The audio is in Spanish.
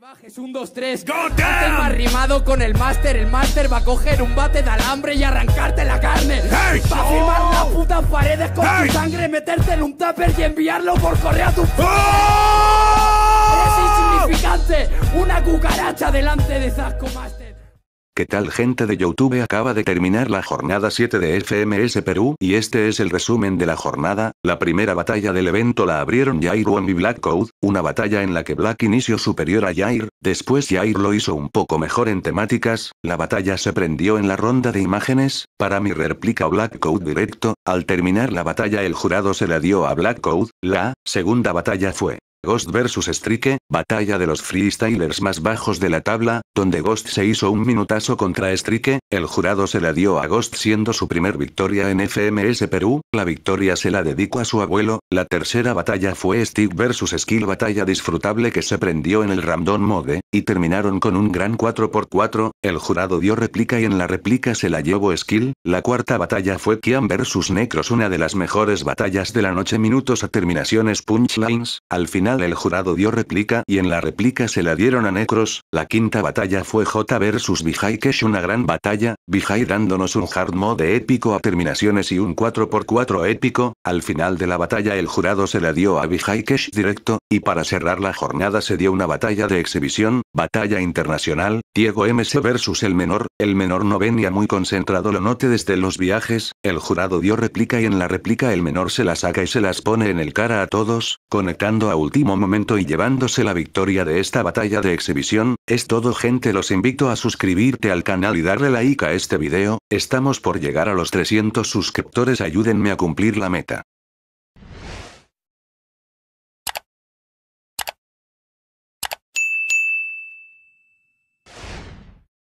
bajes, un, 2 3, ¡Go down! Más con el máster. El máster va a coger un bate de alambre y arrancarte la carne. Hey, va a firmar las oh. putas paredes con tu sangre, meterte en un tupper y enviarlo por correo a tu. Oh. Eres insignificante, una cucaracha delante de Zasco Master. ¿Qué tal gente de Youtube? Acaba de terminar la jornada 7 de FMS Perú y este es el resumen de la jornada, la primera batalla del evento la abrieron Jair One y Black Code, una batalla en la que Black inició superior a Jair, después Jair lo hizo un poco mejor en temáticas, la batalla se prendió en la ronda de imágenes, para mi réplica Black Code directo, al terminar la batalla el jurado se la dio a Black Code, la segunda batalla fue Ghost vs Strike, batalla de los freestylers más bajos de la tabla, donde Ghost se hizo un minutazo contra Strike, el jurado se la dio a Ghost siendo su primer victoria en FMS Perú, la victoria se la dedicó a su abuelo, la tercera batalla fue Stick vs Skill batalla disfrutable que se prendió en el Random Mode, y terminaron con un gran 4x4, el jurado dio réplica y en la réplica se la llevó Skill, la cuarta batalla fue Kian vs Necros una de las mejores batallas de la noche minutos a terminaciones punchlines, al final el jurado dio réplica y en la réplica se la dieron a Necros. La quinta batalla fue J versus Vijaykesh. una gran batalla, Vijay dándonos un hard mode épico a terminaciones y un 4x4 épico, al final de la batalla el jurado se la dio a Vijaykesh directo, y para cerrar la jornada se dio una batalla de exhibición, batalla internacional, Diego MC vs el menor, el menor no venía muy concentrado lo note desde los viajes, el jurado dio réplica y en la réplica el menor se la saca y se las pone en el cara a todos, conectando a último momento y llevándose la victoria de esta batalla de exhibición, es todo gente los invito a suscribirte al canal y darle like a este video, estamos por llegar a los 300 suscriptores ayúdenme a cumplir la meta.